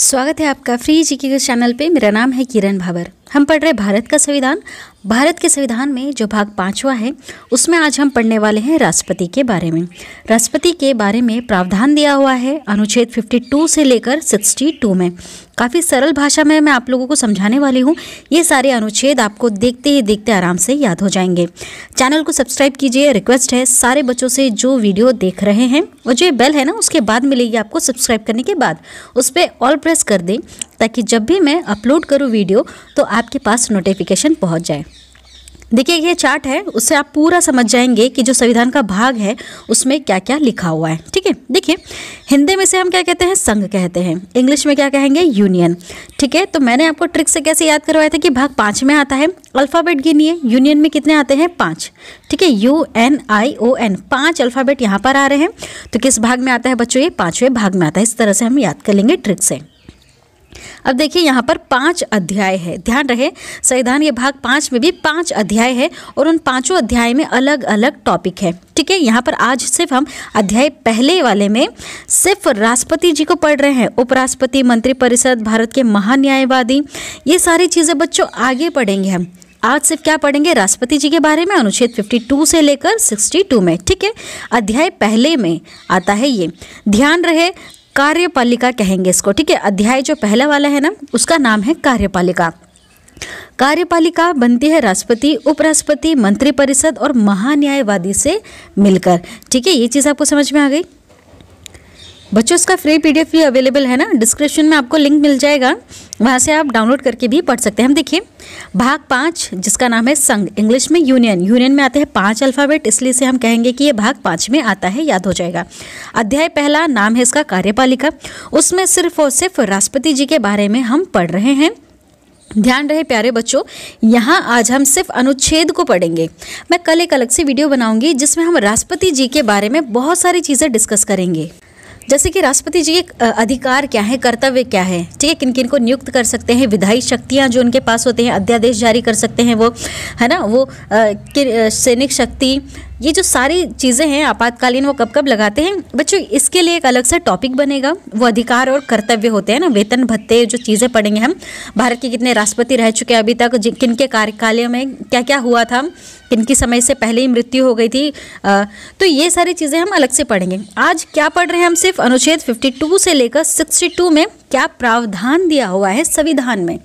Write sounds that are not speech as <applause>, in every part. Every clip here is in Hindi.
स्वागत है आपका फ्री जी के चैनल पे मेरा नाम है किरण भावर हम पढ़ रहे भारत का संविधान भारत के संविधान में जो भाग पाँचवा है उसमें आज हम पढ़ने वाले हैं राष्ट्रपति के बारे में राष्ट्रपति के बारे में प्रावधान दिया हुआ है अनुच्छेद 52 से लेकर 62 में काफ़ी सरल भाषा में मैं आप लोगों को समझाने वाली हूँ ये सारे अनुच्छेद आपको देखते ही देखते आराम से याद हो जाएंगे चैनल को सब्सक्राइब कीजिए रिक्वेस्ट है सारे बच्चों से जो वीडियो देख रहे हैं और जो बेल है ना उसके बाद मिलेगी आपको सब्सक्राइब करने के बाद उस पर ऑल प्रेस कर दें ताकि जब भी मैं अपलोड करूँ वीडियो तो आपके पास नोटिफिकेशन पहुँच जाए देखिए ये चार्ट है उससे आप पूरा समझ जाएंगे कि जो संविधान का भाग है उसमें क्या क्या लिखा हुआ है ठीक है देखिए हिंदी में से हम क्या कहते हैं संघ कहते हैं इंग्लिश में क्या कहेंगे यूनियन ठीक है तो मैंने आपको ट्रिक से कैसे याद करवाया था कि भाग पाँच में आता है अल्फ़ाबेट गिनिए यूनियन में कितने आते हैं पाँच ठीक है U N I O N पाँच अल्फ़ाबेट यहाँ पर आ रहे हैं तो किस भाग में आता है बच्चों ये पाँचवें भाग में आता है इस तरह से हम याद कर लेंगे ट्रिक से अब देखिए यहाँ पर पांच अध्याय है ध्यान रहे संविधान के भाग पांच में भी पांच अध्याय है और उन पांचों अध्याय में अलग अलग टॉपिक है ठीक है यहाँ पर आज सिर्फ हम अध्याय पहले वाले में सिर्फ राष्ट्रपति जी को पढ़ रहे हैं उपराष्ट्रपति मंत्रिपरिषद भारत के महान्यायवादी ये सारी चीज़ें बच्चों आगे पढ़ेंगे हम आज सिर्फ क्या पढ़ेंगे राष्ट्रपति जी के बारे में अनुच्छेद 52 से लेकर 62 में ठीक है अध्याय पहले में आता है ये ध्यान रहे कार्यपालिका कहेंगे इसको ठीक है अध्याय जो पहला वाला है ना उसका नाम है कार्यपालिका कार्यपालिका बनती है राष्ट्रपति उपराष्ट्रपति मंत्रिपरिषद और महान्यायवादी से मिलकर ठीक है ये चीज़ आपको समझ में आ गई बच्चों इसका फ्री पीडीएफ भी अवेलेबल है ना डिस्क्रिप्शन में आपको लिंक मिल जाएगा वहाँ से आप डाउनलोड करके भी पढ़ सकते हैं हम देखिए भाग पाँच जिसका नाम है संघ इंग्लिश में यूनियन यूनियन में आते हैं पांच अल्फ़ाबेट इसलिए से हम कहेंगे कि ये भाग पाँच में आता है याद हो जाएगा अध्याय पहला नाम है इसका कार्यपालिका उसमें सिर्फ और सिर्फ राष्ट्रपति जी के बारे में हम पढ़ रहे हैं ध्यान रहे प्यारे बच्चों यहाँ आज हम सिर्फ अनुच्छेद को पढ़ेंगे मैं कल एक अलग से वीडियो बनाऊंगी जिसमें हम राष्ट्रपति जी के बारे में बहुत सारी चीज़ें डिस्कस करेंगे जैसे कि राष्ट्रपति जी एक अधिकार क्या है कर्तव्य क्या है ठीक है किन किन को नियुक्त कर सकते हैं विधायी शक्तियाँ जो उनके पास होते हैं अध्यादेश जारी कर सकते हैं वो है ना वो सैनिक शक्ति ये जो सारी चीज़ें हैं आपातकालीन वो कब कब लगाते हैं बच्चों इसके लिए एक अलग सा टॉपिक बनेगा वो अधिकार और कर्तव्य होते हैं ना वेतन भत्ते जो चीज़ें पढ़ेंगे हम भारत के कितने राष्ट्रपति रह चुके हैं अभी तक किन के कार्यकाल में क्या क्या हुआ था किनकी समय से पहले ही मृत्यु हो गई थी आ, तो ये सारी चीज़ें हम अलग से पढ़ेंगे आज क्या पढ़ रहे हैं हम सिर्फ अनुच्छेद फिफ्टी से लेकर सिक्सटी में क्या प्रावधान दिया हुआ है संविधान में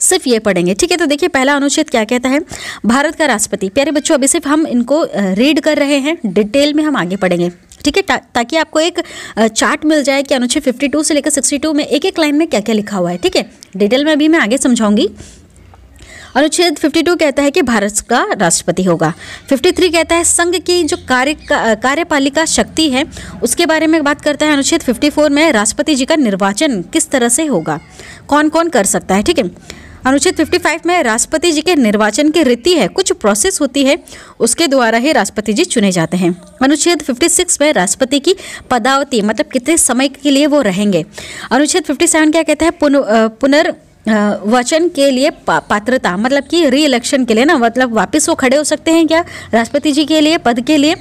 सिर्फ ये पढ़ेंगे ठीक है तो देखिए पहला अनुच्छेद क्या कहता है भारत का राष्ट्रपति प्यारे बच्चों अभी सिर्फ हम इनको रीड कर रहे हैं डिटेल में हम आगे पढ़ेंगे ठीक है ता, ताकि आपको एक चार्ट मिल जाए कि अनुच्छेद फिफ्टी से लेकर सिक्सटी में एक एक लाइन में क्या क्या लिखा हुआ है ठीक है डिटेल में अभी मैं आगे समझाऊंगी अनुच्छेद 52 कहता है कि भारत का राष्ट्रपति होगा 53 कहता है संघ की जो कार्य कार्यपालिका शक्ति है उसके बारे में बात करता है अनुच्छेद 54 में राष्ट्रपति जी का निर्वाचन किस तरह से होगा कौन कौन कर सकता है ठीक है अनुच्छेद 55 में राष्ट्रपति जी के निर्वाचन की रीति है कुछ प्रोसेस होती है उसके द्वारा ही राष्ट्रपति जी चुने जाते हैं अनुच्छेद 56 में राष्ट्रपति की पदावती मतलब कितने समय के लिए वो रहेंगे अनुच्छेद 57 क्या कहता है पुन पुनर वचन के लिए पा, पात्रता मतलब कि री इलेक्शन के लिए ना मतलब वापस वो खड़े हो सकते हैं क्या राष्ट्रपति जी के लिए पद के लिए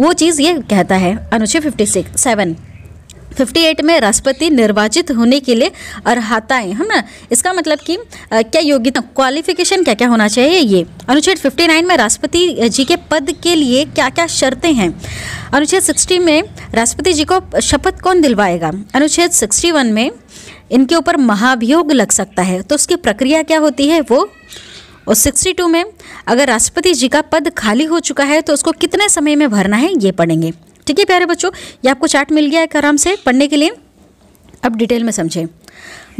वो चीज़ ये कहता है अनुच्छेद फिफ्टी सिक्स सेवन 58 में राष्ट्रपति निर्वाचित होने के लिए अर्हताएं है ना इसका मतलब कि क्या योग्यता क्वालिफिकेशन क्या क्या होना चाहिए ये अनुच्छेद 59 में राष्ट्रपति जी के पद के लिए क्या क्या शर्तें हैं अनुच्छेद 60 में राष्ट्रपति जी को शपथ कौन दिलवाएगा अनुच्छेद 61 में इनके ऊपर महाभियोग लग सकता है तो उसकी प्रक्रिया क्या होती है वो और 62 में अगर राष्ट्रपति जी का पद खाली हो चुका है तो उसको कितने समय में भरना है ये पढ़ेंगे ठीक है प्यारे बच्चों ये आपको चार्ट मिल गया है आराम से पढ़ने के लिए अब डिटेल में समझें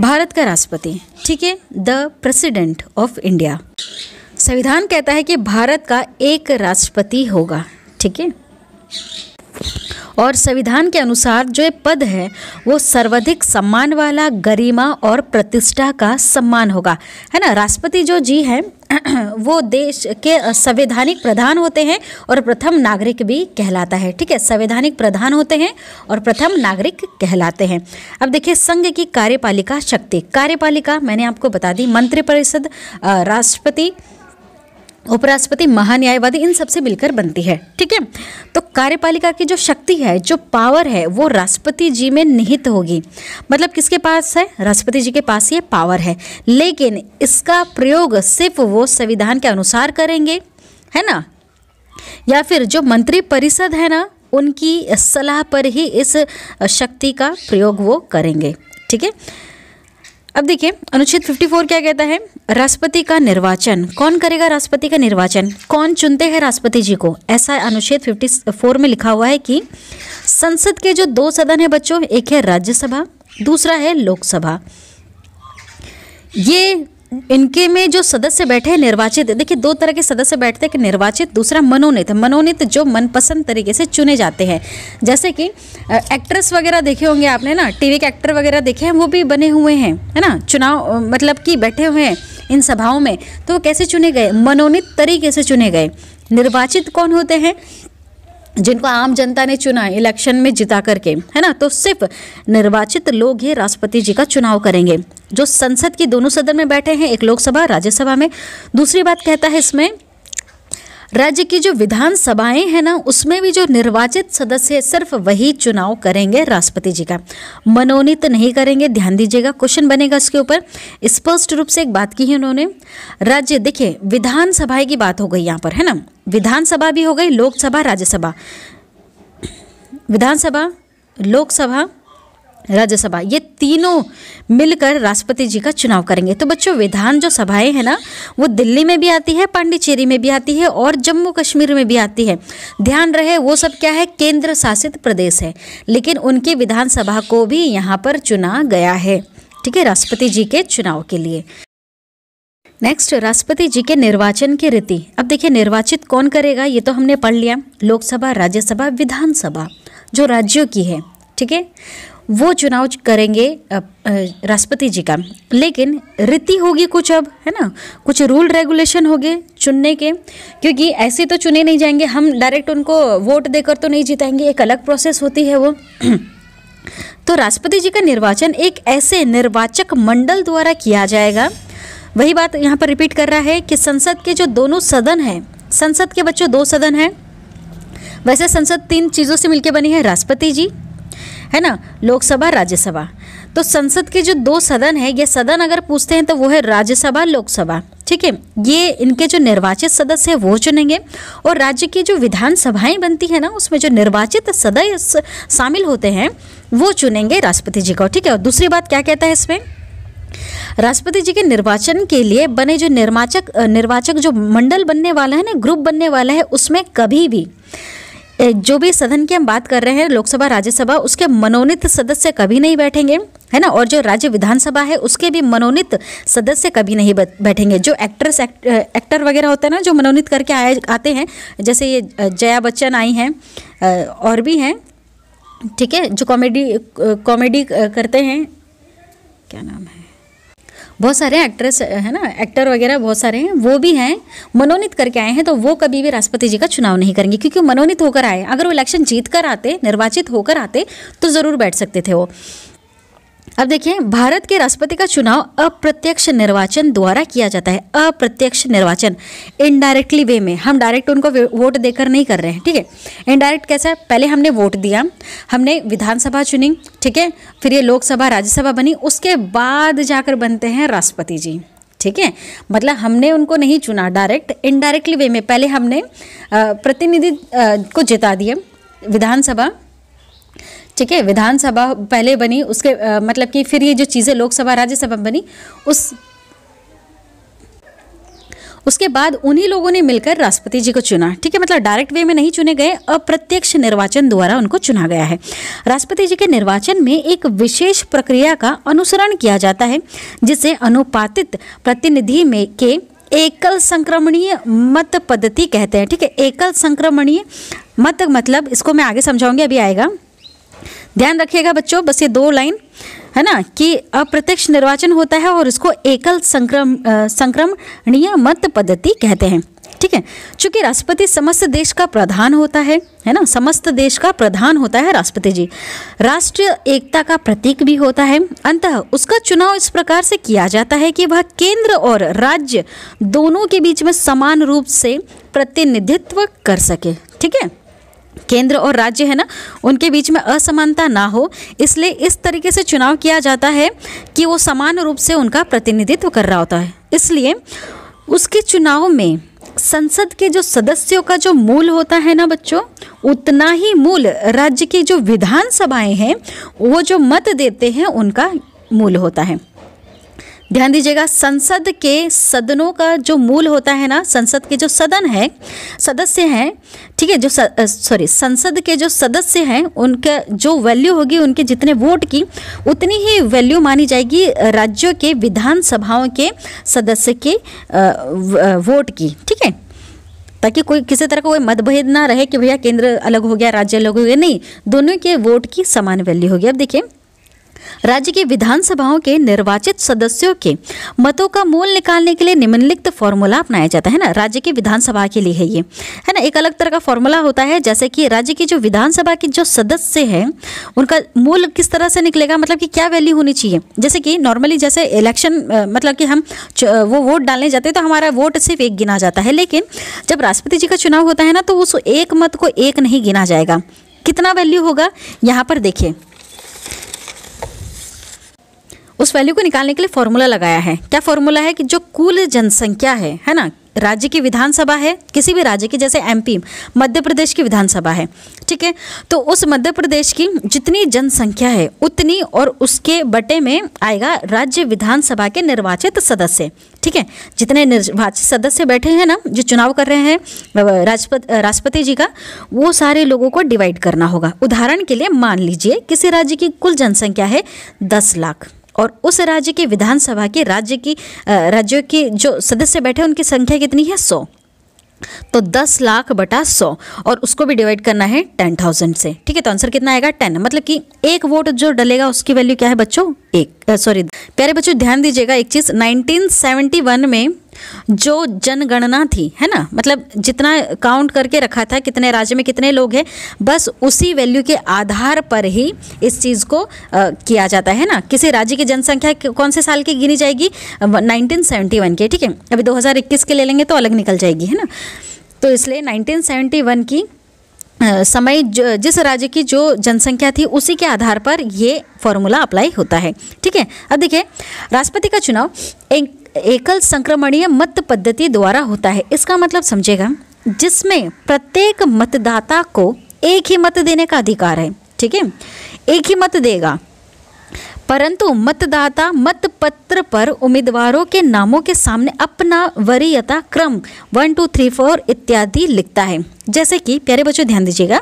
भारत का राष्ट्रपति ठीक है द प्रेसिडेंट ऑफ इंडिया संविधान कहता है कि भारत का एक राष्ट्रपति होगा ठीक है और संविधान के अनुसार जो पद है वो सर्वाधिक सम्मान वाला गरिमा और प्रतिष्ठा का सम्मान होगा है ना राष्ट्रपति जो जी हैं <clears throat> वो देश के संवैधानिक प्रधान होते हैं और प्रथम नागरिक भी कहलाता है ठीक है संवैधानिक प्रधान होते हैं और प्रथम नागरिक कहलाते हैं अब देखिए संघ की कार्यपालिका शक्ति कार्यपालिका मैंने आपको बता दी मंत्रिपरिषद राष्ट्रपति उपराष्ट्रपति महान्यायवादी इन सबसे मिलकर बनती है ठीक है तो कार्यपालिका की जो शक्ति है जो पावर है वो राष्ट्रपति जी में निहित होगी मतलब किसके पास है राष्ट्रपति जी के पास ये पावर है लेकिन इसका प्रयोग सिर्फ वो संविधान के अनुसार करेंगे है ना या फिर जो मंत्री परिषद है ना उनकी सलाह पर ही इस शक्ति का प्रयोग वो करेंगे ठीक है अब देखिए अनुच्छेद 54 क्या कहता है राष्ट्रपति का निर्वाचन कौन करेगा राष्ट्रपति का निर्वाचन कौन चुनते हैं राष्ट्रपति जी को ऐसा अनुच्छेद 54 में लिखा हुआ है कि संसद के जो दो सदन है बच्चों एक है राज्यसभा दूसरा है लोकसभा ये हम्म। इनके में जो सदस्य बैठे हैं निर्वाचित देखिए दो तरह के सदस्य बैठते हैं कि निर्वाचित दूसरा मनोनीत मनोनीत जो मनपसंद तरीके से चुने जाते हैं जैसे कि एक्ट्रेस वगैरह देखे होंगे आपने ना टीवी के एक्टर वगैरह देखे हैं वो भी बने हुए हैं है ना चुनाव मतलब कि बैठे हुए हैं इन सभाओं में तो वो कैसे चुने गए मनोनीत तरीके से चुने गए निर्वाचित कौन होते हैं जिनको आम जनता ने चुना है इलेक्शन में जिता करके है ना तो सिर्फ निर्वाचित लोग ही राष्ट्रपति जी का चुनाव करेंगे जो संसद के दोनों सदन में बैठे हैं एक लोकसभा राज्यसभा में दूसरी बात कहता है इसमें राज्य की जो विधानसभाएं हैं ना उसमें भी जो निर्वाचित सदस्य सिर्फ वही चुनाव करेंगे राष्ट्रपति जी का मनोनीत नहीं करेंगे ध्यान दीजिएगा क्वेश्चन बनेगा इसके ऊपर स्पष्ट रूप से एक बात की है उन्होंने राज्य देखिए विधानसभा की बात हो गई यहाँ पर है ना विधानसभा भी हो गई लोकसभा राज्यसभा विधानसभा लोकसभा राज्यसभा ये तीनों मिलकर राष्ट्रपति जी का चुनाव करेंगे तो बच्चों विधान जो सभाएं हैं ना वो दिल्ली में भी आती है पांडिचेरी में भी आती है और जम्मू कश्मीर में भी आती है ध्यान रहे वो सब क्या है केंद्र शासित प्रदेश है लेकिन उनकी विधानसभा को भी यहाँ पर चुना गया है ठीक है राष्ट्रपति जी के चुनाव के लिए नेक्स्ट राष्ट्रपति जी के निर्वाचन की रीति अब देखिए निर्वाचित कौन करेगा ये तो हमने पढ़ लिया लोकसभा राज्यसभा विधानसभा जो राज्यों की है ठीक है वो चुनाव करेंगे राष्ट्रपति जी का लेकिन रीति होगी कुछ अब है ना कुछ रूल रेगुलेशन होंगे चुनने के क्योंकि ऐसे तो चुने नहीं जाएंगे हम डायरेक्ट उनको वोट देकर तो नहीं जिताएंगे एक अलग प्रोसेस होती है वो <clears throat> तो राष्ट्रपति जी का निर्वाचन एक ऐसे निर्वाचक मंडल द्वारा किया जाएगा वही बात यहाँ पर रिपीट कर रहा है कि संसद के जो दोनों सदन हैं संसद के बच्चों दो सदन हैं वैसे संसद तीन चीज़ों से मिलकर बनी है राष्ट्रपति जी है ना लोकसभा राज्यसभा तो संसद के जो दो सदन है ये सदन अगर पूछते हैं तो वो है राज्यसभा लोकसभा ठीक है ये इनके जो निर्वाचित सदस्य है वो चुनेंगे और राज्य की जो विधानसभाएं बनती है ना उसमें जो निर्वाचित सदस्य शामिल होते हैं वो चुनेंगे राष्ट्रपति जी को ठीक है और दूसरी बात क्या कहता है इसमें राष्ट्रपति जी के निर्वाचन के लिए बने जो निर्वाचक निर्वाचक जो मंडल बनने वाला है ना ग्रुप बनने वाला है उसमें कभी भी जो भी सदन की हम बात कर रहे हैं लोकसभा राज्यसभा उसके मनोनीत सदस्य कभी नहीं बैठेंगे है ना और जो राज्य विधानसभा है उसके भी मनोनीत सदस्य कभी नहीं बैठेंगे जो एक्ट्रेस एक्टर वगैरह होते हैं ना जो मनोनीत करके आए आते हैं जैसे ये जया बच्चन आई हैं और भी हैं ठीक है जो कॉमेडी कॉमेडी करते हैं क्या नाम है बहुत सारे एक्ट्रेस है ना एक्टर वगैरह बहुत सारे हैं वो भी हैं मनोनीत करके आए हैं तो वो कभी भी राष्ट्रपति जी का चुनाव नहीं करेंगे क्योंकि मनोनीत होकर आए अगर वो इलेक्शन जीत कर आते निर्वाचित होकर आते तो ज़रूर बैठ सकते थे वो अब देखिए भारत के राष्ट्रपति का चुनाव अप्रत्यक्ष निर्वाचन द्वारा किया जाता है अप्रत्यक्ष निर्वाचन इनडायरेक्टली वे में हम डायरेक्ट उनको वोट देकर नहीं कर रहे हैं ठीक है इनडायरेक्ट कैसा है पहले हमने वोट दिया हमने विधानसभा चुनी ठीक है फिर ये लोकसभा राज्यसभा बनी उसके बाद जाकर बनते हैं राष्ट्रपति जी ठीक है मतलब हमने उनको नहीं चुना डायरेक्ट इनडायरेक्टली वे में पहले हमने प्रतिनिधि को जिता दिए विधानसभा ठीक है विधानसभा पहले बनी उसके आ, मतलब कि फिर ये जो चीज़ें लोकसभा राज्यसभा बनी उस उसके बाद उन्हीं लोगों ने मिलकर राष्ट्रपति जी को चुना ठीक है मतलब डायरेक्ट वे में नहीं चुने गए अप्रत्यक्ष निर्वाचन द्वारा उनको चुना गया है राष्ट्रपति जी के निर्वाचन में एक विशेष प्रक्रिया का अनुसरण किया जाता है जिसे अनुपातित प्रतिनिधि में के एकल संक्रमणीय मत पद्धति कहते हैं ठीक है एकल संक्रमणीय मत मतलब इसको मैं आगे समझाऊंगी अभी आएगा ध्यान रखिएगा बच्चों बस ये दो लाइन है ना कि अप्रत्यक्ष निर्वाचन होता है और इसको एकल संक्रम संक्रमणीय मत पद्धति कहते हैं ठीक है चूंकि राष्ट्रपति समस्त देश का प्रधान होता है है ना समस्त देश का प्रधान होता है राष्ट्रपति जी राष्ट्रीय एकता का प्रतीक भी होता है अंतः उसका चुनाव इस प्रकार से किया जाता है कि वह केंद्र और राज्य दोनों के बीच में समान रूप से प्रतिनिधित्व कर सके ठीक है केंद्र और राज्य है ना उनके बीच में असमानता ना हो इसलिए इस तरीके से चुनाव किया जाता है कि वो समान रूप से उनका प्रतिनिधित्व कर रहा होता है इसलिए उसके चुनाव में संसद के जो सदस्यों का जो मूल होता है ना बच्चों उतना ही मूल राज्य की जो विधानसभाएं हैं वो जो मत देते हैं उनका मूल होता है ध्यान दीजिएगा संसद के सदनों का जो मूल होता है ना संसद के जो सदन है सदस्य हैं ठीक है जो सॉरी संसद के जो सदस्य हैं उनका जो वैल्यू होगी उनके जितने वोट की उतनी ही वैल्यू मानी जाएगी राज्यों के विधानसभाओं के सदस्य के वोट की ठीक है ताकि कोई किसी तरह का कोई मतभेद ना रहे कि भैया केंद्र अलग हो गया राज्य अलग हो गया नहीं दोनों के वोट की समान वैल्यू होगी अब देखिए राज्य की विधानसभाओं के निर्वाचित सदस्यों के मतों का मूल निकालने के लिए निम्नलिखित फॉर्मूला अपनाया जाता है ना राज्य की विधानसभा के लिए है ये है ना एक अलग तरह का फॉर्मूला होता है जैसे कि राज्य की जो विधानसभा के जो सदस्य है उनका मूल किस तरह से निकलेगा मतलब कि क्या वैल्यू होनी चाहिए जैसे कि नॉर्मली जैसे इलेक्शन मतलब कि हम वो वोट डालने जाते हैं तो हमारा वोट सिर्फ एक गिना जाता है लेकिन जब राष्ट्रपति जी का चुनाव होता है ना तो उस एक मत को एक नहीं गिना जाएगा कितना वैल्यू होगा यहाँ पर देखिए उस वैल्यू को निकालने के लिए फॉर्मूला लगाया है क्या फॉर्मूला है कि जो कुल जनसंख्या है है ना राज्य की विधानसभा है किसी भी राज्य की जैसे एमपी मध्य प्रदेश की विधानसभा है ठीक है तो उस मध्य प्रदेश की जितनी जनसंख्या है उतनी और उसके बटे में आएगा राज्य विधानसभा के निर्वाचित सदस्य ठीक है जितने निर्वाचित सदस्य बैठे हैं ना जो चुनाव कर रहे हैं राष्ट्रपति जी का वो सारे लोगों को डिवाइड करना होगा उदाहरण के लिए मान लीजिए किसी राज्य की कुल जनसंख्या है दस लाख और उस राज्य के विधानसभा के राज्य की राज्यों के जो सदस्य बैठे उनकी संख्या कितनी है सौ तो दस लाख बटा सौ और उसको भी डिवाइड करना है टेन थाउजेंड से ठीक है तो आंसर कितना आएगा टेन मतलब कि एक वोट जो डलेगा उसकी वैल्यू क्या है बच्चों एक सॉरी प्यारे बच्चों ध्यान दीजिएगा एक चीज़ 1971 में जो जनगणना थी है ना मतलब जितना काउंट करके रखा था कितने राज्य में कितने लोग हैं बस उसी वैल्यू के आधार पर ही इस चीज़ को आ, किया जाता है ना किसी राज्य की जनसंख्या कौन से साल की गिनी जाएगी 1971 के ठीक है अभी 2021 के ले लेंगे तो अलग निकल जाएगी है ना तो इसलिए 1971 की समय जिस राज्य की जो जनसंख्या थी उसी के आधार पर ये फॉर्मूला अप्लाई होता है ठीक है अब देखिए राष्ट्रपति का चुनाव एक, एकल संक्रमणीय मत पद्धति द्वारा होता है इसका मतलब समझेगा जिसमें प्रत्येक मतदाता को एक ही मत देने का अधिकार है ठीक है एक ही मत देगा परंतु मतदाता मत पत्र पर उम्मीदवारों के नामों के सामने अपना वरीयता क्रम वन टू थ्री फोर इत्यादि लिखता है जैसे कि प्यारे बच्चों ध्यान दीजिएगा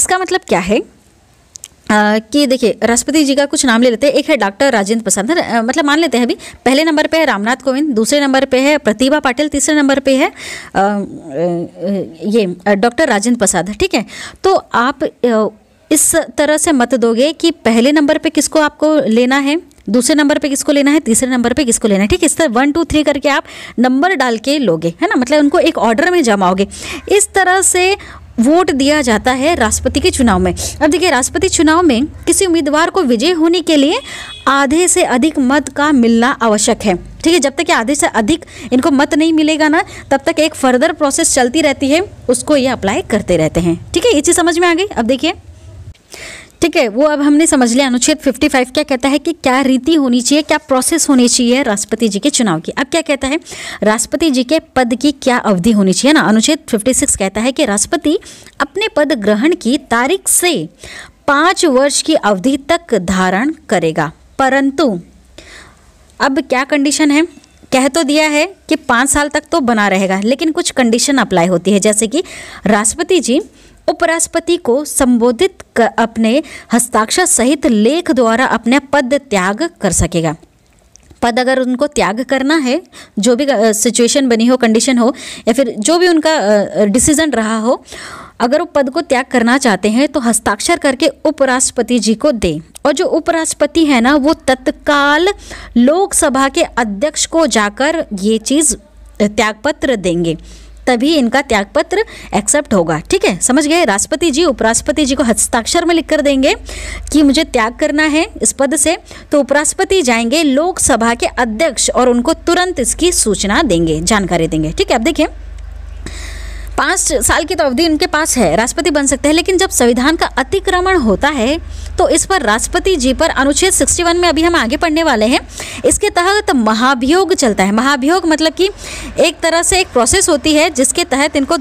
इसका मतलब क्या है आ, कि देखिए राष्ट्रपति जी का कुछ नाम ले लेते हैं एक है डॉक्टर राजेंद्र प्रसाद मतलब मान लेते हैं अभी पहले नंबर पे है रामनाथ कोविंद दूसरे नंबर पे है प्रतिभा पाटिल तीसरे नंबर पे है आ, ये डॉक्टर राजेंद्र प्रसाद ठीक है तो आप इस तरह से मत दोगे कि पहले नंबर पे किसको आपको लेना है दूसरे नंबर पे किसको लेना है तीसरे नंबर पे किसको लेना है ठीक है इस तरह वन टू थ्री करके आप नंबर डाल के लोगे है ना मतलब उनको एक ऑर्डर में जमाओगे इस तरह से वोट दिया जाता है राष्ट्रपति के चुनाव में अब देखिए राष्ट्रपति चुनाव में किसी उम्मीदवार को विजय होने के लिए आधे से अधिक मत का मिलना आवश्यक है ठीक है जब तक कि आधे से अधिक इनको मत नहीं मिलेगा ना तब तक एक फर्दर प्रोसेस चलती रहती है उसको ये अप्लाई करते रहते हैं ठीक है ये चीज़ समझ में आ गई अब देखिए ठीक है वो अब हमने समझ लिया अनुच्छेद 55 क्या कहता है कि क्या रीति होनी चाहिए क्या प्रोसेस होनी चाहिए राष्ट्रपति जी के चुनाव की अब क्या कहता है राष्ट्रपति जी के पद की क्या अवधि होनी चाहिए ना अनुच्छेद 56 कहता है कि राष्ट्रपति अपने पद ग्रहण की तारीख से पाँच वर्ष की अवधि तक धारण करेगा परंतु अब क्या कंडीशन है कह तो दिया है कि पाँच साल तक तो बना रहेगा लेकिन कुछ कंडीशन अप्लाई होती है जैसे कि राष्ट्रपति जी उपराष्ट्रपति को संबोधित कर अपने हस्ताक्षर सहित लेख द्वारा अपना पद त्याग कर सकेगा पद अगर उनको त्याग करना है जो भी सिचुएशन बनी हो कंडीशन हो या फिर जो भी उनका डिसीजन रहा हो अगर वो पद को त्याग करना चाहते हैं तो हस्ताक्षर करके उपराष्ट्रपति जी को दें और जो उपराष्ट्रपति है ना वो तत्काल लोकसभा के अध्यक्ष को जाकर ये चीज़ त्यागपत्र देंगे तभी इनका त्यागपत्र एक्सेप्ट होगा ठीक है समझ गए राष्ट्रपति जी उपराष्ट्रपति जी को हस्ताक्षर में लिख कर देंगे कि मुझे त्याग करना है इस पद से तो उपराष्ट्रपति जाएंगे लोकसभा के अध्यक्ष और उनको तुरंत इसकी सूचना देंगे जानकारी देंगे ठीक है अब देखिए पाँच साल की तो अवधि उनके पास है राष्ट्रपति बन सकते हैं लेकिन जब संविधान का अतिक्रमण होता है तो इस पर राष्ट्रपति जी पर अनुच्छेद 61 में अभी हम आगे पढ़ने वाले हैं इसके तहत महाभियोग चलता है महाभियोग मतलब कि एक तरह से एक प्रोसेस होती है जिसके तहत इनको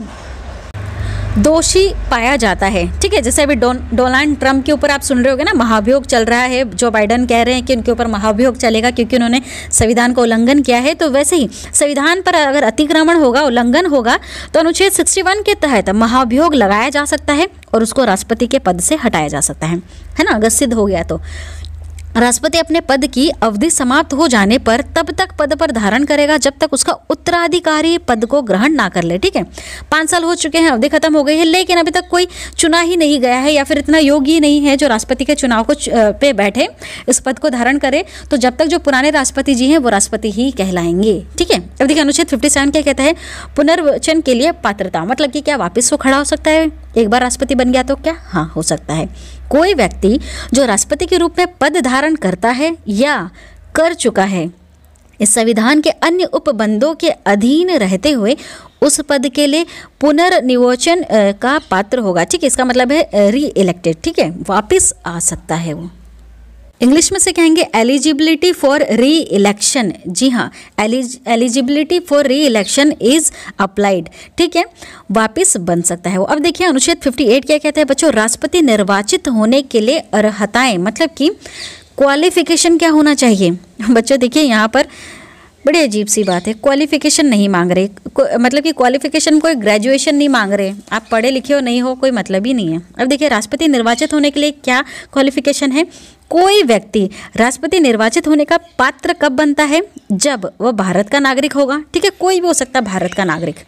दोषी पाया जाता है ठीक है जैसे अभी डोनाल्ड ट्रंप के ऊपर आप सुन रहे होगे ना महाभियोग चल रहा है जो बाइडन कह रहे हैं कि उनके ऊपर महाभियोग चलेगा क्योंकि उन्होंने संविधान का उल्लंघन किया है तो वैसे ही संविधान पर अगर अतिक्रमण होगा उल्लंघन होगा तो अनुच्छेद 61 के तहत महाभियोग लगाया जा सकता है और उसको राष्ट्रपति के पद से हटाया जा सकता है है ना अगर सिद्ध हो गया तो राष्ट्रपति अपने पद की अवधि समाप्त हो जाने पर तब तक पद पर धारण करेगा जब तक उसका उत्तराधिकारी पद को ग्रहण ना कर ले ठीक है पांच साल हो चुके हैं अवधि खत्म हो गई है लेकिन अभी तक कोई चुना ही नहीं गया है या फिर इतना योग्य ही नहीं है जो राष्ट्रपति के चुनाव को पे बैठे इस पद को धारण करे तो जब तक जो पुराने राष्ट्रपति जी हैं वो राष्ट्रपति ही कहलाएंगे ठीक है अब देखिए अनुच्छेद फिफ्टी सेवन क्या कहता है पुनर्वचन के लिए पात्रता मतलब कि क्या वापिस वो खड़ा हो सकता है एक बार राष्ट्रपति बन गया तो क्या हाँ हो सकता है कोई व्यक्ति जो राष्ट्रपति के रूप में पद धारण करता है या कर चुका है इस संविधान के अन्य उपबंधों के अधीन रहते हुए उस पद के लिए पुनर्निवोचन का पात्र होगा ठीक है इसका मतलब है री इलेक्टेड ठीक है वापस आ सकता है वो इंग्लिश में से कहेंगे एलिजिबिलिटी फॉर री इलेक्शन जी हाँ eligibility for reelection is applied ठीक है वापस बन सकता है वो अब देखिए अनुच्छेद 58 क्या कहते हैं बच्चों राष्ट्रपति निर्वाचित होने के लिए अर्हताएं मतलब कि क्वालिफिकेशन क्या होना चाहिए बच्चों देखिए यहाँ पर बड़ी अजीब सी बात है क्वालिफिकेशन नहीं मांग रहे मतलब कि क्वालिफिकेशन कोई ग्रेजुएशन नहीं मांग रहे आप पढ़े लिखे हो नहीं हो कोई मतलब ही नहीं है अब देखिए राष्ट्रपति निर्वाचित होने के लिए क्या क्वालिफिकेशन है कोई व्यक्ति राष्ट्रपति निर्वाचित होने का पात्र कब बनता है जब वह भारत का नागरिक होगा ठीक है कोई भी हो सकता है भारत का नागरिक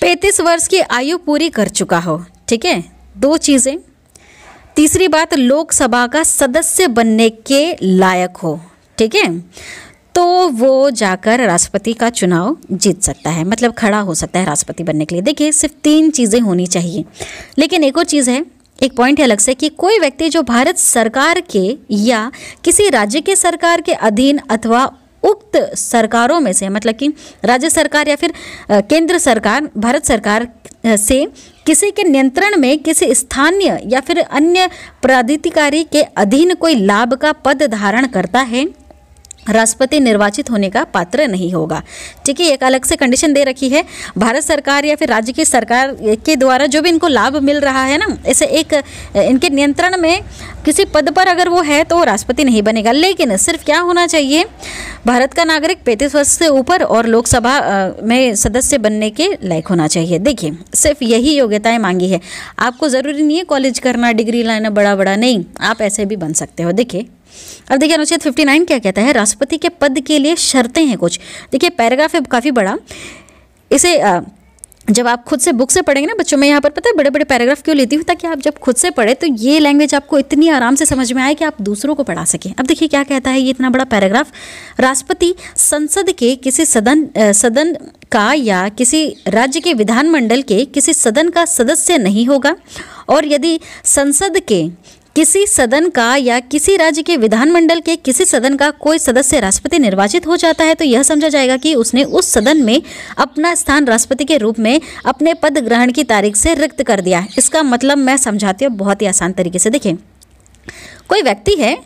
पैंतीस वर्ष की आयु पूरी कर चुका हो ठीक है दो चीज़ें तीसरी बात लोकसभा का सदस्य बनने के लायक हो ठीक है तो वो जाकर राष्ट्रपति का चुनाव जीत सकता है मतलब खड़ा हो सकता है राष्ट्रपति बनने के लिए देखिए सिर्फ तीन चीज़ें होनी चाहिए लेकिन एक और चीज़ है एक पॉइंट है अलग से कि कोई व्यक्ति जो भारत सरकार के या किसी राज्य के सरकार के अधीन अथवा उक्त सरकारों में से मतलब कि राज्य सरकार या फिर केंद्र सरकार भारत सरकार से किसी के नियंत्रण में किसी स्थानीय या फिर अन्य प्राधिकारी के अधीन कोई लाभ का पद धारण करता है राष्ट्रपति निर्वाचित होने का पात्र नहीं होगा ठीक है एक अलग से कंडीशन दे रखी है भारत सरकार या फिर राज्य की सरकार के द्वारा जो भी इनको लाभ मिल रहा है ना ऐसे एक इनके नियंत्रण में किसी पद पर अगर वो है तो राष्ट्रपति नहीं बनेगा लेकिन सिर्फ क्या होना चाहिए भारत का नागरिक पैंतीस वर्ष से ऊपर और लोकसभा में सदस्य बनने के लायक होना चाहिए देखिए सिर्फ यही योग्यताएँ मांगी है आपको ज़रूरी नहीं है कॉलेज करना डिग्री लाना बड़ा बड़ा नहीं आप ऐसे भी बन सकते हो देखिए अब देखिए अनुच्छेद 59 क्या कहता है राष्ट्रपति के पद के लिए शर्तें हैं कुछ देखिए पैराग्राफ है काफ़ी बड़ा इसे आ, जब आप खुद से बुक से पढ़ेंगे ना बच्चों में यहाँ पर पता है बड़े बड़े पैराग्राफ क्यों लेती हूँ ताकि आप जब खुद से पढ़े तो ये लैंग्वेज आपको इतनी आराम से समझ में आए कि आप दूसरों को पढ़ा सकें अब देखिए क्या कहता है ये इतना बड़ा पैराग्राफ राष्ट्रपति संसद के किसी सदन सदन का या किसी राज्य के विधानमंडल के किसी सदन का सदस्य नहीं होगा और यदि संसद के किसी सदन का या किसी राज्य के विधानमंडल के किसी सदन का कोई सदस्य राष्ट्रपति निर्वाचित हो जाता है तो यह समझा जाएगा कि उसने उस सदन में अपना स्थान राष्ट्रपति के रूप में अपने पद ग्रहण की तारीख से रिक्त कर दिया है इसका मतलब मैं समझाती हूँ बहुत ही आसान तरीके से देखें कोई व्यक्ति है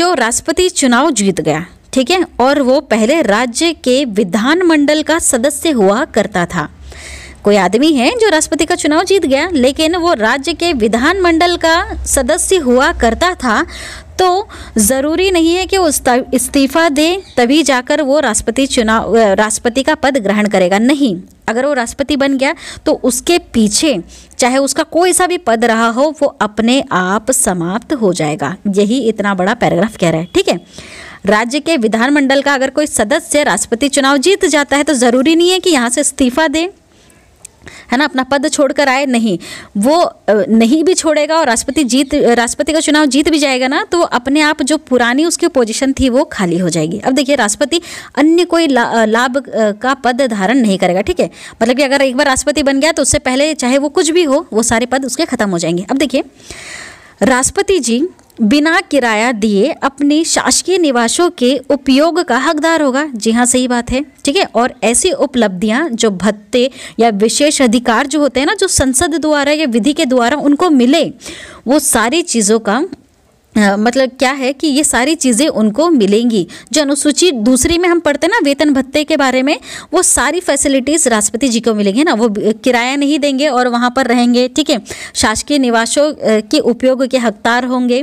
जो राष्ट्रपति चुनाव जीत गया ठीक है और वो पहले राज्य के विधानमंडल का सदस्य हुआ करता था कोई आदमी है जो राष्ट्रपति का चुनाव जीत गया लेकिन वो राज्य के विधानमंडल का सदस्य हुआ करता था तो ज़रूरी नहीं है कि वो इस्तीफा दे तभी जाकर वो राष्ट्रपति चुनाव राष्ट्रपति का पद ग्रहण करेगा नहीं अगर वो राष्ट्रपति बन गया तो उसके पीछे चाहे उसका कोई सा भी पद रहा हो वो अपने आप समाप्त हो जाएगा यही इतना बड़ा पैराग्राफ कह रहा है ठीक है राज्य के विधानमंडल का अगर कोई सदस्य राष्ट्रपति चुनाव जीत जाता है तो ज़रूरी नहीं है कि यहाँ से इस्तीफा दें है ना अपना पद छोड़कर आए नहीं वो नहीं भी छोड़ेगा और राष्ट्रपति जीत राष्ट्रपति का चुनाव जीत भी जाएगा ना तो अपने आप जो पुरानी उसकी पोजिशन थी वो खाली हो जाएगी अब देखिए राष्ट्रपति अन्य कोई ला, लाभ का पद धारण नहीं करेगा ठीक है मतलब कि अगर एक बार राष्ट्रपति बन गया तो उससे पहले चाहे वो कुछ भी हो वो सारे पद उसके खत्म हो जाएंगे अब देखिए राष्ट्रपति जी बिना किराया दिए अपने शासकीय निवासों के उपयोग का हकदार होगा जी हाँ सही बात है ठीक है और ऐसी उपलब्धियां जो भत्ते या विशेष अधिकार जो होते हैं ना जो संसद द्वारा या विधि के द्वारा उनको मिले वो सारी चीज़ों का मतलब क्या है कि ये सारी चीज़ें उनको मिलेंगी जो अनुसूची दूसरी में हम पढ़ते हैं ना वेतन भत्ते के बारे में वो सारी फैसिलिटीज़ राष्ट्रपति जी को मिलेंगी ना वो किराया नहीं देंगे और वहाँ पर रहेंगे ठीक है शासकीय निवासों के उपयोग के हकदार होंगे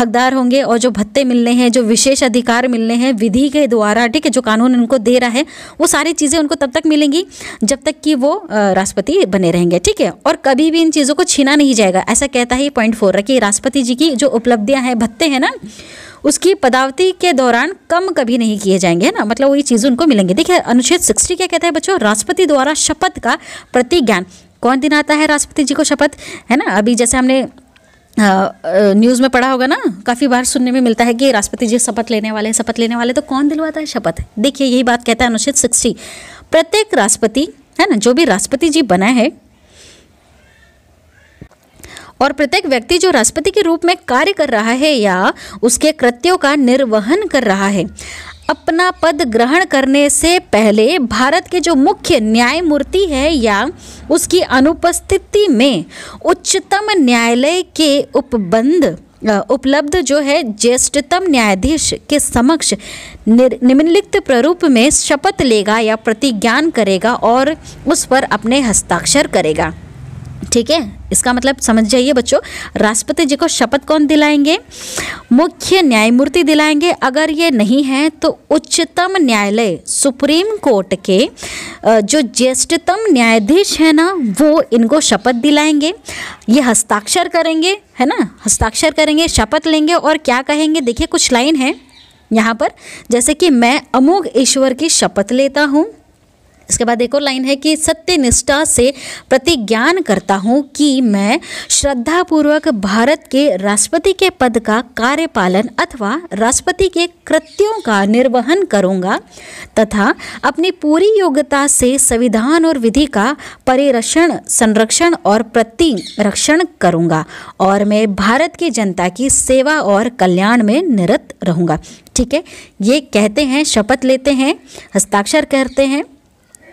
हकदार होंगे और जो भत्ते मिलने हैं जो विशेष अधिकार मिलने हैं विधि के द्वारा ठीक है जो कानून उनको दे रहा है वो सारी चीज़ें उनको तब तक मिलेंगी जब तक कि वो राष्ट्रपति बने रहेंगे ठीक है और कभी भी इन चीज़ों को छीना नहीं जाएगा ऐसा कहता है पॉइंट फोर कि राष्ट्रपति जी की जो उपलब्धियाँ हैं हैं भत्ते हैं ना उसकी पदावती के दौरान कम कभी नहीं किए जाएंगे है ना मतलब वही चीज़ उनको मिलेंगे देखिए अनुच्छेद सिक्सटी क्या कहता है बच्चों राष्ट्रपति द्वारा शपथ का प्रतिज्ञान कौन दिन आता है राष्ट्रपति जी को शपथ है ना अभी जैसे हमने न्यूज़ में पढ़ा होगा ना काफ़ी बार सुनने में मिलता है कि राष्ट्रपति जी शपथ लेने वाले हैं शपथ लेने वाले तो कौन दिलवाता है शपथ देखिए यही बात कहता है अनुच्छेद सिक्सटी प्रत्येक राष्ट्रपति है ना जो भी राष्ट्रपति जी बना है और प्रत्येक व्यक्ति जो राष्ट्रपति के रूप में कार्य कर रहा है या उसके कृत्यों का निर्वहन कर रहा है अपना पद ग्रहण करने से पहले भारत के जो मुख्य न्यायमूर्ति है या उसकी अनुपस्थिति में उच्चतम न्यायालय के उपबंध उपलब्ध जो है ज्येष्ठतम न्यायाधीश के समक्ष निम्नलिखित प्रारूप में शपथ लेगा या प्रतिज्ञान करेगा और उस पर अपने हस्ताक्षर करेगा ठीक है इसका मतलब समझ जाइए बच्चों राष्ट्रपति जी को शपथ कौन दिलाएंगे मुख्य न्यायमूर्ति दिलाएंगे अगर ये नहीं है तो उच्चतम न्यायालय सुप्रीम कोर्ट के जो ज्येष्ठतम न्यायाधीश है ना वो इनको शपथ दिलाएंगे ये हस्ताक्षर करेंगे है ना हस्ताक्षर करेंगे शपथ लेंगे और क्या कहेंगे देखिए कुछ लाइन है यहाँ पर जैसे कि मैं अमोघ ईश्वर की शपथ लेता हूँ इसके बाद एक और लाइन है कि सत्य निष्ठा से प्रतिज्ञान करता हूँ कि मैं श्रद्धापूर्वक भारत के राष्ट्रपति के पद का कार्यपालन अथवा राष्ट्रपति के कृत्यों का निर्वहन करूँगा तथा अपनी पूरी योग्यता से संविधान और विधि का परिरक्षण संरक्षण और प्रतिरक्षण करूँगा और मैं भारत की जनता की सेवा और कल्याण में निरत रहूँगा ठीक है ये कहते हैं शपथ लेते हैं हस्ताक्षर करते हैं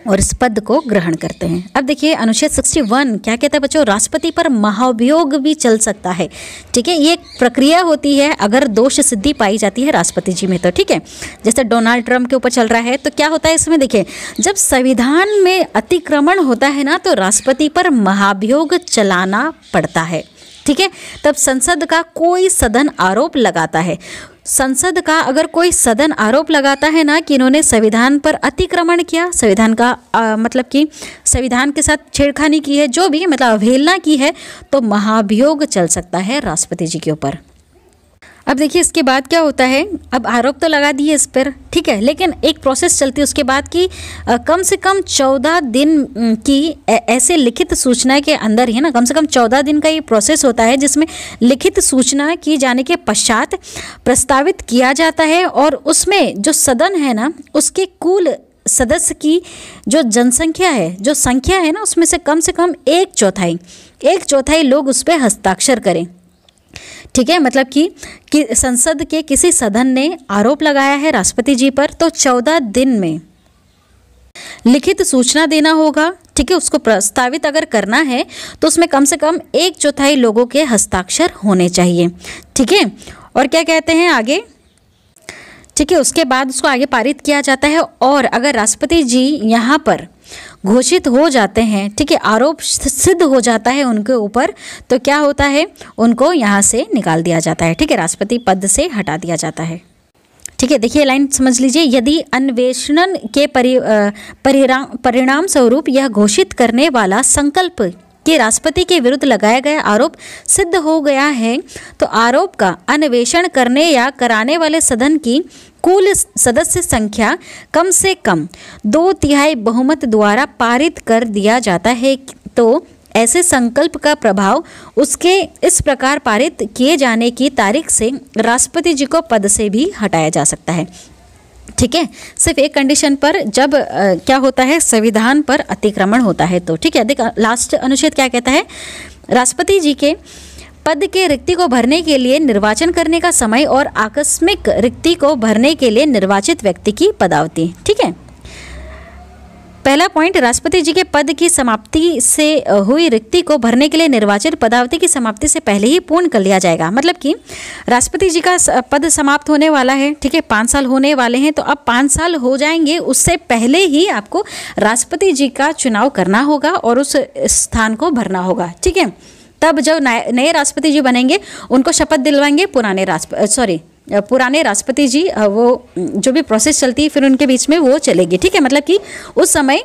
और इस पद को ग्रहण करते हैं अब देखिए अनुच्छेद 61 क्या कहता है बच्चों राष्ट्रपति पर महाभियोग भी चल सकता है ठीक है ये एक प्रक्रिया होती है अगर दोष सिद्धि पाई जाती है राष्ट्रपति जी में तो ठीक है जैसे डोनाल्ड ट्रंप के ऊपर चल रहा है तो क्या होता है इसमें देखिए जब संविधान में अतिक्रमण होता है ना तो राष्ट्रपति पर महाभियोग चलाना पड़ता है ठीक है तब संसद का कोई सदन आरोप लगाता है संसद का अगर कोई सदन आरोप लगाता है ना कि इन्होंने संविधान पर अतिक्रमण किया संविधान का आ, मतलब कि संविधान के साथ छेड़खानी की है जो भी मतलब अवहेलना की है तो महाभियोग चल सकता है राष्ट्रपति जी के ऊपर अब देखिए इसके बाद क्या होता है अब आरोप तो लगा दिए इस पर ठीक है लेकिन एक प्रोसेस चलती है उसके बाद कि कम से कम चौदह दिन की ऐसे लिखित सूचना के अंदर ही ना कम से कम चौदह दिन का ये प्रोसेस होता है जिसमें लिखित सूचना की जाने के पश्चात प्रस्तावित किया जाता है और उसमें जो सदन है ना उसके कुल सदस्य की जो जनसंख्या है जो संख्या है ना उसमें से कम से कम एक चौथाई एक चौथाई लोग उस पर हस्ताक्षर करें ठीक है मतलब कि, कि संसद के किसी सदन ने आरोप लगाया है राष्ट्रपति जी पर तो चौदह दिन में लिखित सूचना देना होगा ठीक है उसको प्रस्तावित अगर करना है तो उसमें कम से कम एक चौथाई लोगों के हस्ताक्षर होने चाहिए ठीक है और क्या कहते हैं आगे ठीक है उसके बाद उसको आगे पारित किया जाता है और अगर राष्ट्रपति जी यहाँ पर घोषित हो जाते हैं ठीक है आरोप सिद्ध हो जाता है उनके ऊपर तो क्या होता है उनको यहाँ से निकाल दिया जाता है ठीक है राष्ट्रपति पद से हटा दिया जाता है ठीक है देखिए लाइन समझ लीजिए यदि अन्वेषण के परि परिणाम परिणाम स्वरूप यह घोषित करने वाला संकल्प कि राष्ट्रपति के विरुद्ध लगाया गया आरोप सिद्ध हो गया है तो आरोप का अन्वेषण करने या कराने वाले सदन की कुल सदस्य संख्या कम से कम दो तिहाई बहुमत द्वारा पारित कर दिया जाता है तो ऐसे संकल्प का प्रभाव उसके इस प्रकार पारित किए जाने की तारीख से राष्ट्रपति जी को पद से भी हटाया जा सकता है ठीक है सिर्फ एक कंडीशन पर जब आ, क्या होता है संविधान पर अतिक्रमण होता है तो ठीक है देख लास्ट अनुच्छेद क्या कहता है राष्ट्रपति जी के पद के रिक्ति को भरने के लिए निर्वाचन करने का समय और आकस्मिक रिक्ति को भरने के लिए निर्वाचित व्यक्ति की पदावती ठीक है पहला पॉइंट राष्ट्रपति जी के पद की समाप्ति से हुई रिक्ति को भरने के लिए निर्वाचित पदावधि की समाप्ति से पहले ही पूर्ण कर लिया जाएगा मतलब कि राष्ट्रपति जी का पद समाप्त होने वाला है ठीक है पाँच साल होने वाले हैं तो अब पाँच साल हो जाएंगे उससे पहले ही आपको राष्ट्रपति जी का चुनाव करना होगा और उस स्थान को भरना होगा ठीक है तब जब नए राष्ट्रपति जी बनेंगे उनको शपथ दिलवाएंगे पुराने राष्ट्र सॉरी पुराने राष्ट्रपति जी वो जो भी प्रोसेस चलती है फिर उनके बीच में वो चलेगी ठीक है मतलब कि उस समय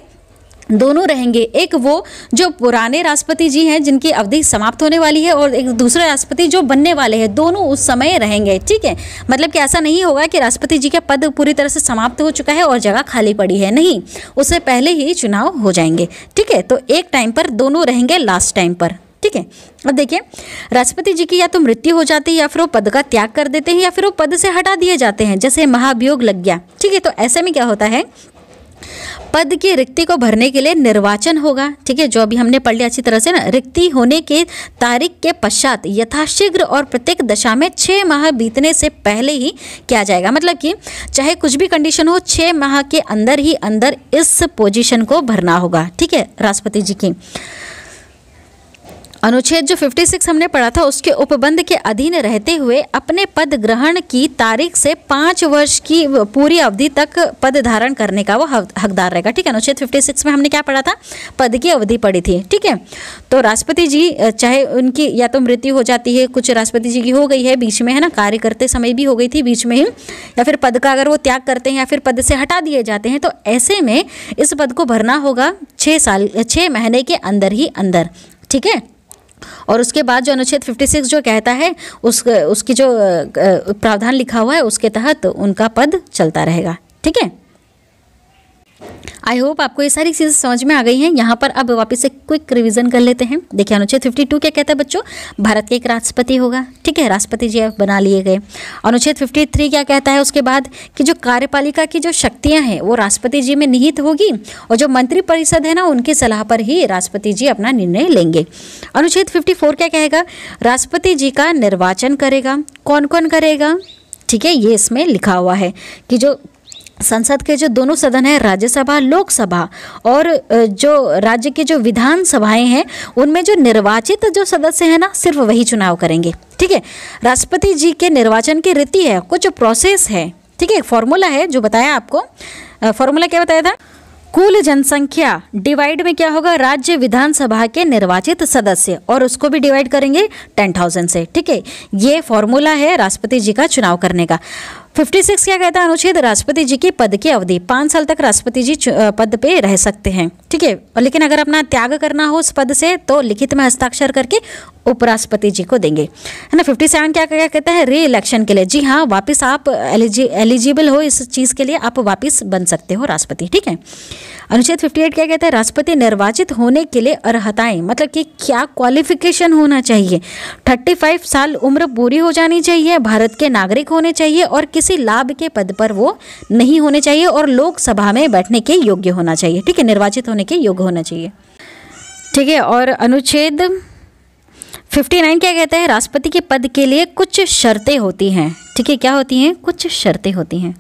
दोनों रहेंगे एक वो जो पुराने राष्ट्रपति जी हैं जिनकी अवधि समाप्त होने वाली है और एक दूसरा राष्ट्रपति जो बनने वाले हैं दोनों उस समय रहेंगे ठीक है मतलब कि ऐसा नहीं होगा कि राष्ट्रपति जी का पद पूरी तरह से समाप्त हो चुका है और जगह खाली पड़ी है नहीं उससे पहले ही चुनाव हो जाएंगे ठीक है तो एक टाइम पर दोनों रहेंगे लास्ट टाइम पर ठीक है अब देखिए राष्ट्रपति जी की या तो मृत्यु हो जाती है या फिर वो पद का त्याग कर देते हैं या फिर वो पद से हटा दिए जाते हैं जैसे महाभियोग लग गया ठीक है तो ऐसे में क्या होता है पद की रिक्ति को भरने के लिए निर्वाचन होगा ठीक है जो अभी हमने पढ़ लिया अच्छी तरह से ना रिक्ति होने के तारीख के पश्चात यथाशीघ्र और प्रत्येक दशा में छः माह बीतने से पहले ही किया जाएगा मतलब कि चाहे कुछ भी कंडीशन हो छः माह के अंदर ही अंदर इस पोजीशन को भरना होगा ठीक है राष्ट्रपति जी की अनुच्छेद जो 56 हमने पढ़ा था उसके उपबंध के अधीन रहते हुए अपने पद ग्रहण की तारीख से पाँच वर्ष की पूरी अवधि तक पद धारण करने का वो हकदार रहेगा ठीक है अनुच्छेद 56 में हमने क्या पढ़ा था पद की अवधि पढ़ी थी ठीक है तो राष्ट्रपति जी चाहे उनकी या तो मृत्यु हो जाती है कुछ राष्ट्रपति जी की हो गई है बीच में है ना कार्य करते समय भी हो गई थी बीच में ही या फिर पद का अगर वो त्याग करते हैं या फिर पद से हटा दिए जाते हैं तो ऐसे में इस पद को भरना होगा छः साल छः महीने के अंदर ही अंदर ठीक है और उसके बाद जो अनुच्छेद 56 जो कहता है उस उसकी जो प्रावधान लिखा हुआ है उसके तहत उनका पद चलता रहेगा ठीक है आई होप आपको ये सारी चीज़ें समझ में आ गई हैं यहाँ पर अब वापस से क्विक रिवीजन कर लेते हैं देखिए अनुच्छेद 52 क्या कहता है बच्चों भारत के एक राष्ट्रपति होगा ठीक है राष्ट्रपति जी बना लिए गए अनुच्छेद 53 क्या कहता है उसके बाद कि जो कार्यपालिका की जो शक्तियाँ हैं वो राष्ट्रपति जी में निहित होगी और जो मंत्रिपरिषद है ना उनकी सलाह पर ही राष्ट्रपति जी अपना निर्णय लेंगे अनुच्छेद फिफ्टी क्या कहेगा राष्ट्रपति जी का निर्वाचन करेगा कौन कौन करेगा ठीक है ये इसमें लिखा हुआ है कि जो संसद के जो दोनों सदन हैं राज्यसभा लोकसभा और जो राज्य के जो विधानसभाएं हैं उनमें जो निर्वाचित जो सदस्य हैं ना सिर्फ वही चुनाव करेंगे ठीक है राष्ट्रपति जी के निर्वाचन की रीति है कुछ प्रोसेस है ठीक है फॉर्मूला है जो बताया आपको फॉर्मूला क्या बताया था कुल जनसंख्या डिवाइड में क्या होगा राज्य विधानसभा के निर्वाचित सदस्य और उसको भी डिवाइड करेंगे टेन थाउजेंड से ठीक है ये फॉर्मूला है राष्ट्रपति जी का चुनाव करने का फिफ्टी सिक्स क्या कहता है अनुच्छेद राष्ट्रपति जी की पद की अवधि पाँच साल तक राष्ट्रपति जी पद पे रह सकते हैं ठीक है लेकिन अगर अपना त्याग करना हो उस पद से तो लिखित में हस्ताक्षर करके उपराष्ट्रपति जी को देंगे है ना फिफ्टी सेवन क्या क्या कहता है री इलेक्शन के लिए जी हाँ वापस आप एलिजिबल हो इस चीज़ के लिए आप वापिस बन सकते हो राष्ट्रपति ठीक है अनुच्छेद 58 क्या कहता है राष्ट्रपति निर्वाचित होने के लिए अर्हताएं मतलब कि क्या क्वालिफिकेशन होना चाहिए 35 साल उम्र पूरी हो जानी चाहिए भारत के नागरिक होने चाहिए और किसी लाभ के पद पर वो नहीं होने चाहिए और लोकसभा में बैठने के योग्य होना चाहिए ठीक है निर्वाचित होने के योग्य होना चाहिए ठीक है और अनुच्छेद 59 क्या कहता है राष्ट्रपति के पद के लिए कुछ शर्तें होती हैं ठीक है क्या होती हैं कुछ शर्तें होती हैं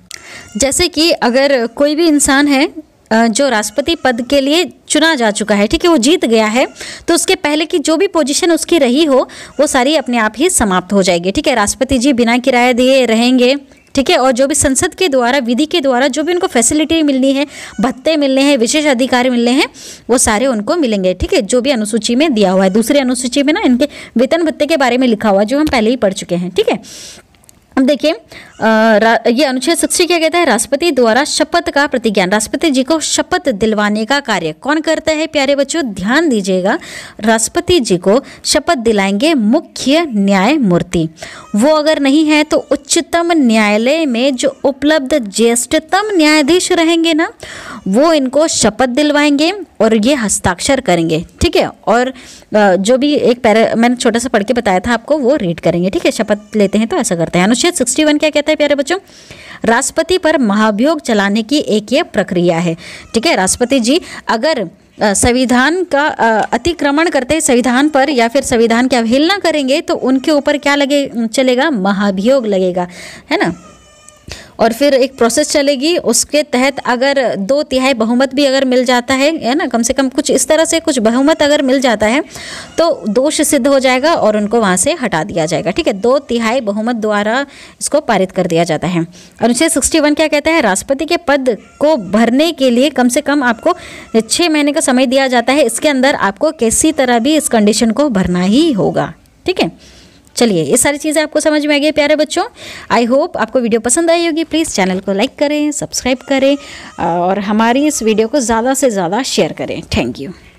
जैसे कि अगर कोई भी इंसान है जो राष्ट्रपति पद के लिए चुना जा चुका है ठीक है वो जीत गया है तो उसके पहले की जो भी पोजीशन उसकी रही हो वो सारी अपने आप ही समाप्त हो जाएगी ठीक है राष्ट्रपति जी बिना किराया दिए रहेंगे ठीक है और जो भी संसद के द्वारा विधि के द्वारा जो भी उनको फैसिलिटी मिलनी है भत्ते मिलने हैं विशेष अधिकार मिलने हैं वो सारे उनको मिलेंगे ठीक है जो भी अनुसूची में दिया हुआ है दूसरी अनुसूची में ना इनके वेतन भत्ते के बारे में लिखा हुआ जो हम पहले ही पढ़ चुके हैं ठीक है अब देखिए ये अनुच्छेद सिक्सटी क्या कहता है राष्ट्रपति द्वारा शपथ का प्रतिज्ञान राष्ट्रपति जी को शपथ दिलवाने का कार्य कौन करता है प्यारे बच्चों ध्यान दीजिएगा राष्ट्रपति जी को शपथ दिलाएंगे मुख्य न्यायमूर्ति वो अगर नहीं है तो उच्चतम न्यायालय में जो उपलब्ध ज्येष्ठतम न्यायाधीश रहेंगे ना वो इनको शपथ दिलवाएंगे और ये हस्ताक्षर करेंगे ठीक है और जो भी एक पैरा मैंने छोटा सा पढ़ के बताया था आपको वो रीड करेंगे ठीक है शपथ लेते हैं तो ऐसा करते हैं अनुच्छेद सिक्सटी क्या कहता है प्यारे बच्चों राष्ट्रपति पर महाभियोग चलाने की एक ये प्रक्रिया है ठीक है राष्ट्रपति जी अगर संविधान का अतिक्रमण करते संविधान पर या फिर संविधान की अवहेलना करेंगे तो उनके ऊपर क्या लगे चलेगा महाभियोग लगेगा है ना और फिर एक प्रोसेस चलेगी उसके तहत अगर दो तिहाई बहुमत भी अगर मिल जाता है है ना कम से कम कुछ इस तरह से कुछ बहुमत अगर मिल जाता है तो दोष सिद्ध हो जाएगा और उनको वहाँ से हटा दिया जाएगा ठीक है दो तिहाई बहुमत द्वारा इसको पारित कर दिया जाता है अनुच्छेद सिक्सटी वन क्या कहता है राष्ट्रपति के पद को भरने के लिए कम से कम आपको छः महीने का समय दिया जाता है इसके अंदर आपको किसी तरह भी इस कंडीशन को भरना ही होगा ठीक है चलिए ये सारी चीज़ें आपको समझ में आ गई प्यारे बच्चों आई होप आपको वीडियो पसंद आई होगी प्लीज़ चैनल को लाइक करें सब्सक्राइब करें और हमारी इस वीडियो को ज़्यादा से ज़्यादा शेयर करें थैंक यू